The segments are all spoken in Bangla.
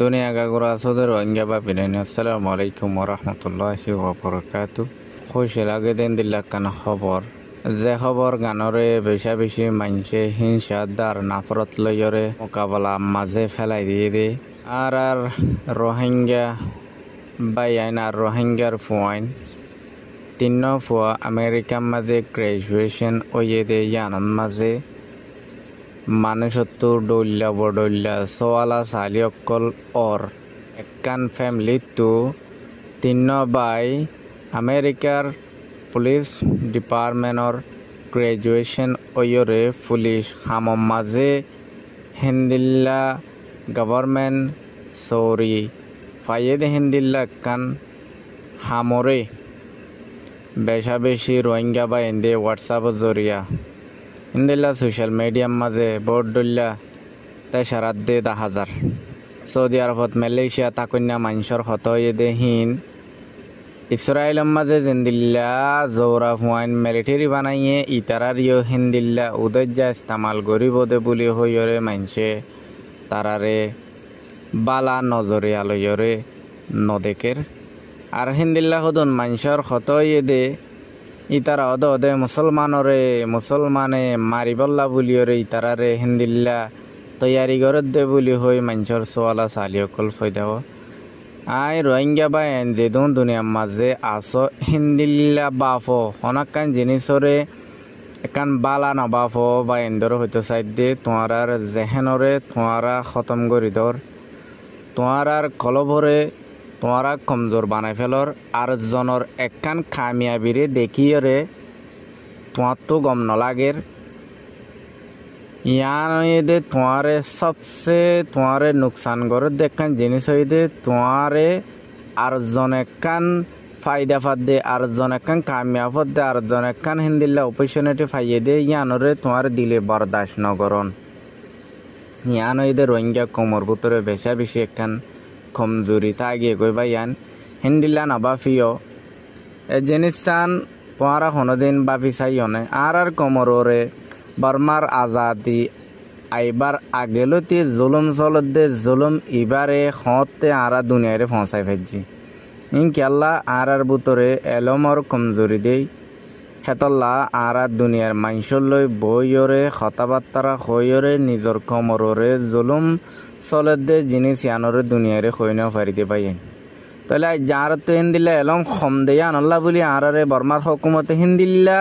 দুনিয়া গাগুরা সৌদের রোহিঙ্গা বা বিরিয়ানি আসসালামু আলাইকুম ওরহমতুল্লাহি ওবরকাত খুশি লাগে দিন দিল্লাকান খবর যে খবর গানরে বেশা বেশি মানুষে হিংসাদার নাফরত লইয়রে মোকাবেলা মাঝে ফেলাই দিয়ে দে আর আর রোহিঙ্গা বাই আইন আর রোহিঙ্গার ফুয়াইন তিন ফুয়া আমেরিকার মাঝে গ্রাজুয়েশন ওয়ে দে ইয়ানন মাঝে মানুষত্ব ডলিয়া বডলিয়া সওয়ালা চালি অকল অর একান তো তিন্ন বাই আমেরিকার পুলিশ ডিপার্টমেন্টর গ্রেজুয়েশন অয়রে পুলিশ হাম মাঝে হিন্দিল্লা গভর্নমেন্ট সৌরি ফাইয়েদ হিন্দিল্লা কান হামরে বেশি রোহিঙ্গা বা হিন্দি হোয়াটসঅ্যাপ জরিয়া ইন্দিল্লা সোশ্যাল মিডিয়ার মাঝে বোর্ড ডুল্লা তাই সারাত দে দা হাজার সৌদি আরবত মালয়েশিয়া তাকন্যা মাংসর হত দেহীন ইসরায়েল মাঝে জিন্দিল্লা জৌরা হুয়াইন মিলিটারি বানাইয়ে ইতারারিও হিন্দিল্লা উদয্যা ইস্তামাল গরিব দে বুলি হইয়রে মানছে তারারে বালা নজরে আলয়রে নদেকের আর হিন্দিল্লা হদন মাংসর হতয়ে দে ইতাৰা অদ অদে মুছলমানৰে মুছলমানে মাৰিবলা বুলিয়ৰে ইতাৰাৰে হিন্দিল্লা তৈয়াৰী ঘৰত দে বুলি হৈ মাঞ্চৰ চোৱালা ছোৱালীসকল ফৈদাব আই ৰোহিংগা বা এন জে দুনিয়াৰ মাজে আচ হিন্দিল্লা বাফ অনাকান জিনিচৰে একান বালা নবাফ বা এন্দৰ সৈতে চাই দে তোঁৱাৰাৰ জেহেনৰে তোঁৱাৰা খতম কৰি ধৰ তোঁৱাৰাৰ কলবৰে তোমারা কমজোর বানাই ফেলর আর জনের একখান খামিয়াবিরে দেখিয়ে রে তোমার তো গম নলাগের ইয়ানদে তোমারে সবসে তোমারে নুকসান করে দেখান জিনিস হইতে তোমারে আর জন একখান ফায়দা ফাদ দে আর জনেকান কামিয়া ফদ দে আর জন একখান হিন্দিল্লা অপরচুনিটি ফাইয়ে দে ইয়ানরে তোমার দিলে বরদাস্ত নগরন ইয়ান হইতে রোহিঙ্গা কোমর ভুতরে বেশা বেশি একখান কমজোরি তা গিয়ে কই ভাইয়ান হিন্দিলা নাবাফিও এ জেনিসান পোহারা কোনোদিন বাপি চাইনে আর আর কমররে বর্মার আজাদি আইবার আগেলতি জুলুম চলদে জুলুম ইবারে হতে আর দুনিয়ারে ফসাই ফেজি ইনকে আল্লাহ আর আর বুতরে এলমর কমজোরি দেয় হেতল্লা আর দুনিয়ার মাইসলৈ বইয়রে হতাবার্তারা হইয়রে নিজর কমরে জুলুম চলে দে যিনি সিয়ানরে দুনিয়ারে হইন ফারিতে পাই তাহলে যার তো হিন্দিলা এলম খম দেয়া আনল্লা বলে আরারে বর্মার হকুমতে হিন্দিল্লা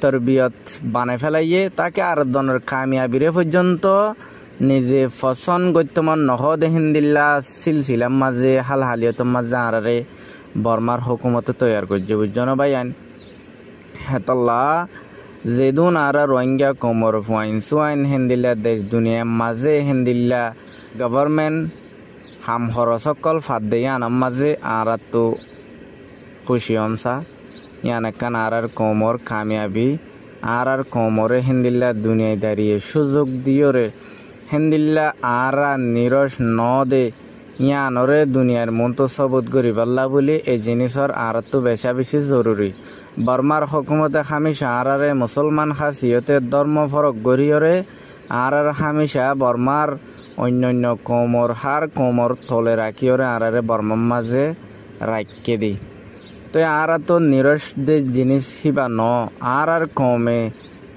তরবিয়ত বানাই ফেলাইয়ে তাকে আর দনের কামিয়াবিরে পর্যন্ত নিজে ফসন নহ দে হিন্দিল্লা সিলসিলাম মাঝে হাল হালিয়তম মাঝে আরারে বর্মার হকুমতে তৈয়ার করছে বুঝজন ভাই আন হেতলা জেদুন আর রোহিঙ্গা কোমর ফুয়াইন সুয়াইন হেন্দিল্লা দেশ দুনিয়া মাঝে হেন্দিল্লা গভর্নমেন্ট হাম হরসকল ফাঁদ দেয় আনার মাঝে আর তো খুশি অনসা ইয়ান একখান আর আর কোমর কামিয়াবি আর আর কোমরে হেন্দিল্লা দুনিয়ায় দাঁড়িয়ে সুযোগ দিও রে আর আর নিরস ন দে ইয়ানরে দুনিয়ার তো সবুত গরিবাল্লা বলে এই জিনিসর আরতো বেশা বেশি জরুরি বর্মার হকুমতে হামিশা আরারে মুসলমান খাসিয়তে ধর্ম ফরক গরিয়রে আর আর হামিশা বর্মার অন্য কোমর হার কোমর তলে রাখিওরে আরারে বর্মার মাঝে রাখকে দি তো আর তো নিরস জিনিস হিবা ন আর আর কমে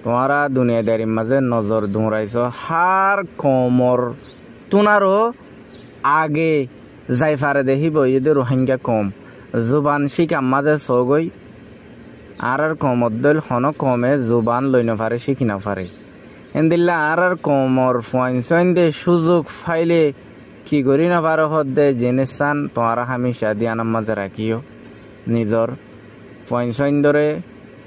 তোমারা দুনিয়াদারির মাঝে নজর ধুরাইছ হার কোমর তোনারও আগে যাইফারে দেখিব ইদে রোহিঙ্গা কম জুবান শিকাম মাঝে সগই আর আর অদ্দল হন কমে জুবান লইন পারে শিখি না পারে এন্দিল্লা আর আর কমর ফয়েন সয়েন দে সুযোগ ফাইলে কি করি না পারো দে জেনে চান তোমারা হামিশা দিয়ানার মাঝে রাখিও নিজর ফয়েন সয়েন দরে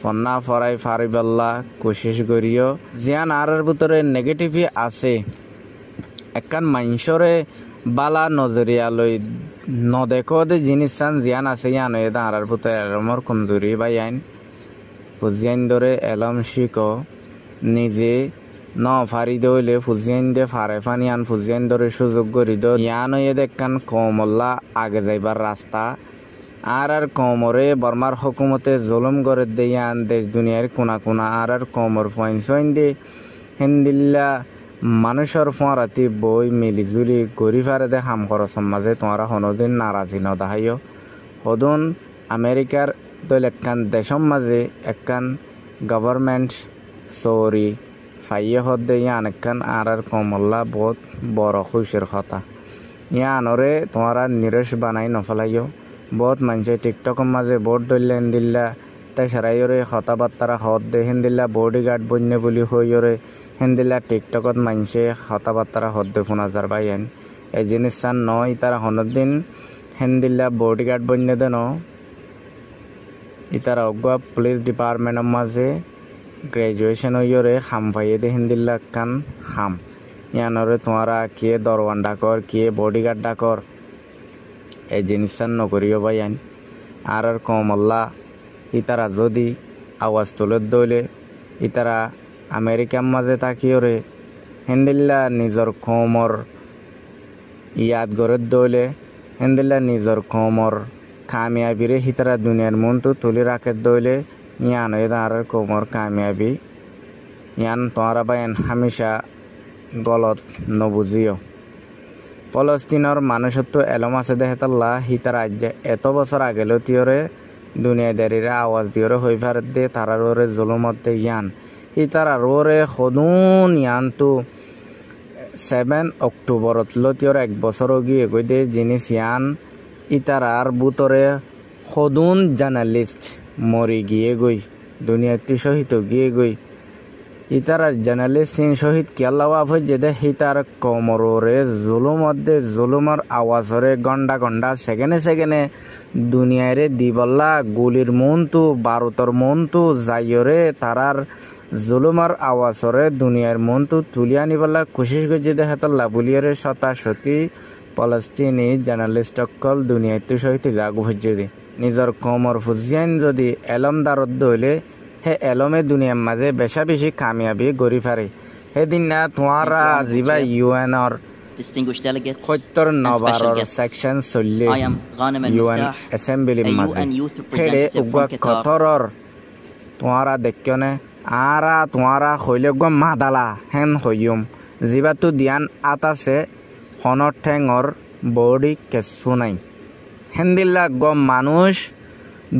ফন্না ফরাই ফারিবাল্লা কোশিস করিও জিয়ান আর ভিতরে নেগেটিভই আছে একান মাংসরে বালা নজরিয়া লই নদেখো দে জিনিস চান জিয়ান আছে ইয়ান ওই দাঁড়ার পুতে এলমর কমজুরি বা ইয়াইন ফুজিয়াইন দরে এলম শিক নিজে ন ফারি দইলে ফুজিয়াইন দে ফারে ফান ইয়ান ফুজিয়াইন দরে সুযোগ করি দ ইয়ান এ দেখান কমল্লা আগে যাইবার রাস্তা আর আর কমরে বর্মার হকুমতে জলম করে দে ইয়ান দেশ দুনিয়ার কোনা কোনা আর আর কমর ফয়েন সইন দে হেন্দিল্লা মানুষের ফঁরাতি বই মিলিজুলি ঘুরি ফারে দে হাম খরচর মাঝে তোমরা হনদিন নারাজি নদাহাইও হদুন আমেরিকার দল একখান দেশম মাঝে একখান গভর্নমেন্ট সৌরি ফাইয়ে হদ হদ্দে ইয়ান একখান আর আর কমল্লা বহুত বড় খুশির কথা ইয়া ইয়ানরে তোমরা নিরস বানাই নফলাইও বহুত মানুষে টিকটকর মাঝে বহুত দলেন দিল্লা তাই সারাইরে হতাবার্তারা হদ দে দেহিন দিল্লা বডি গার্ড বন্য বলি হইরে হেন্দিলা টিকটকত মানছে হতা বার্তারা হদ্দে ফোনা যার বাইন এই চান ন তারা হনর দিন হেন্দিল্লা গার্ড বন্য দেন ইতারা অগুয়া পুলিশ ডিপার্টমেন্টের মাঝে গ্রেজুয়েশন ইয়রে হাম ভাইয়ে দে হেন্দিল্লা কান হাম ইয়ানরে তোমারা কে দরওয়ান ডাকর কে বডিগার্ড ডাকর এই জিনিসান নকরিও বাইন আর আর কমল্লা ইতারা যদি আওয়াজ তুলে দইলে ইতারা আমেরিকার মাঝে থাকিও রে হেন্দিল্লা নিজর কমর ইয়াদ গড়ত দৌলে হেন্দিল্লা নিজর কমর কামিয়াবিরে হিতারা দুনিয়ার মনটো তুলি রাখের দৌলে ইয়ান আর কোমর কামিয়াবি ইয়ান তোমরা বাইন হামেশা গলত নবুঝিও পলস্তিনর মানুষত্ব এলম আছে দেহেতাল্লা হিতার রাজ্য এত বছর আগেলো তিয়রে দুনিয়াদারিরা আওয়াজ দিয়রে হইফার দে তারারে জুলুমত ইয়ান ইতাৰ আৰুৰে সদুন ইয়ানটো সেভেন অক্টোবৰত লতিয়র এক বছর গিয়ে গৈ দে জিনিছ ইয়ান ইতাৰ আৰ বুটৰে সদুন জার্নালিস্ট মৰি গিয়ে গৈ দুনিয়াটি শহীদ গিয়ে গৈ ইতার জার্নালিস্ট সিন শহীদ কিয়াল্লাওয়াফ দে হিতার কমরে জুলুমদ্দে জুলুমর আওয়াজরে গন্ডা গন্ডা সেকেনে সেকেনে দুনিয়ারে দিবল্লা গুলির মন তো মনটো মন তো যাইয়রে তারার জুলুমার আওয়াজরে দুনিয়ার মনটু তুলিয়া নিবলা কোশিশ গজিদে হাতল্লা বুলিয়ারে শতা জার্নালিস্ট অকল জার্নালিস্টকল তো সহিতে জাগ ভুজিদি নিজর কমর ফুজিয়ান যদি এলম দারত দইলে হে এলমে দুনিয়ার মাঝে বেশা বেশি কামিয়াবি গড়ি পারে সেদিন না তোমারা জিবা ইউএনর distinguished delegates Kottor and special guests. Section solli. I তোমারা আৰা তোমাৰা শৈলজ্ঞ মাদালা হেন হৈম যিবাতো দিয়ান আত আছে সনৰ ঠেঙৰ বৰ্দি কেঁচু নাই হেনদিল্লা গম মানুহ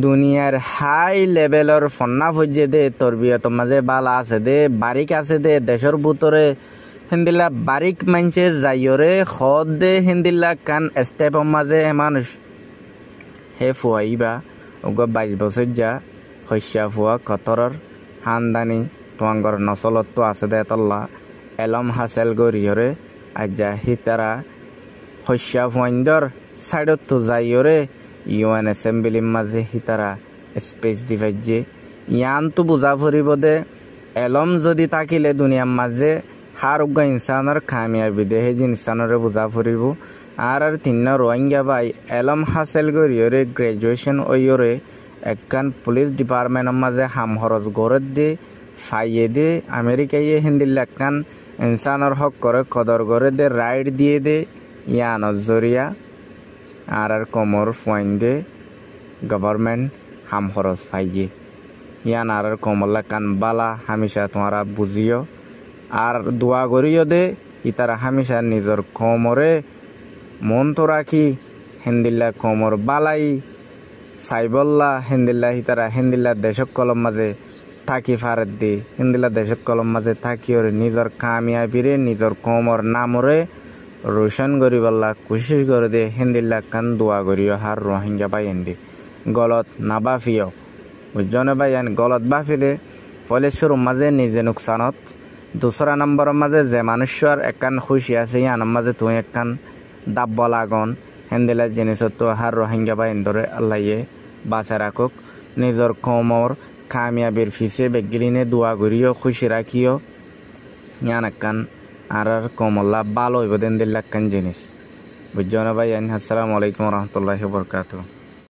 দুনিয়াৰ হাই লেভেলৰ ফন্না ভৰ্যে দে তৰবিয়তৰ মাজে বাল আছে দে বাৰিক আছে দে দেশৰ বুটৰে হেনদিল্লা বাৰিক মানছে যায়ৰে সদ দে হেনদিল্লা কাণ ষ্টেপৰ মাজে এ মানুহ হে ফুৱাইবা উগ বাইছ বছৰ যা শস্য ফুৱা কটৰৰ খানদানি তোমাঙ্গর নসলত্ব আছে দে তল্লা এলম হাসেল গরিয়রে আজ্জা হিতারা শস্যা ফুয়াইন্দর সাইডত যাইয়রে ইউএন এসেম্বলির মাঝে হিতারা স্পেস ডিভাইজে ইয়ানটো বুজা ফুরিব দে এলম যদি থাকিলে দুনিয়াৰ মাঝে হার উগ্র ইনসানের খামিয়াবি দে সেই ইনসানরে বুজা ফুরিব আর আর তিন রোহিঙ্গা বাই এলম হাসেল গরিয়রে গ্রাজুয়েশন ওইয়রে একখান পুলিশ ডিপার্টমেন্টের মাঝে হাম খরচ গড়ে দি ফাইয়ে দে আমেরিকায় হিন্দিল একখান ইনসানের হক করে কদর গড়ে দে রাইড দিয়ে দে ইয়ানর জরিয়া আর আর কমর ফয়েন দে গভর্নমেন্ট হাম খরচ ফাইয়ে ইয়ান আর আর কমর কান বালা হামিশা তোমারা বুঝিও আর দোয়া করিও দে ইতারা হামিশা নিজের কমরে মন তো রাখি হিন্দিল্লা কমর বালাই সাইবল্লা হিন্দিল্লা হিতারা হিন্দিল্লা দেশক কলম মাঝে থাকি ফারের দি হিন্দিল্লা দেশক কলম মাঝে থাকি ওর নিজর কামিয়া কামিয়াবিরে নিজর কমর নামরে রোশন গরিবাল্লা কোশিস করে দে হিন্দিল্লা কান দোয়া গরিও হার রোহিঙ্গা বাই হিন্দি গলত না বাফিও বুঝনে বাই গলত বাফিলে ফলেশ্বর মাঝে নিজে নুকসানত দোসরা নম্বর মাঝে যে মানুষ আর একান খুশি আছে ইয়ান মাঝে তুই একান দাব্য লাগন হেন্দেলা জিনিসতো হার রোহিঙ্গা বা এন্দরে আল্লাইয়ে বাসা রাখুক নিজর কমর কামিয়াবির ফিসে বেগলিনে দোয়া ঘুরিও খুশি রাখিও ইয়ানাক্কান আর আর কমল্লা বালো হইব দেন দিল্লাক্কান জিনিস বুঝছো না ভাই আসসালামু আলাইকুম রহমতুল্লাহ বরকাতু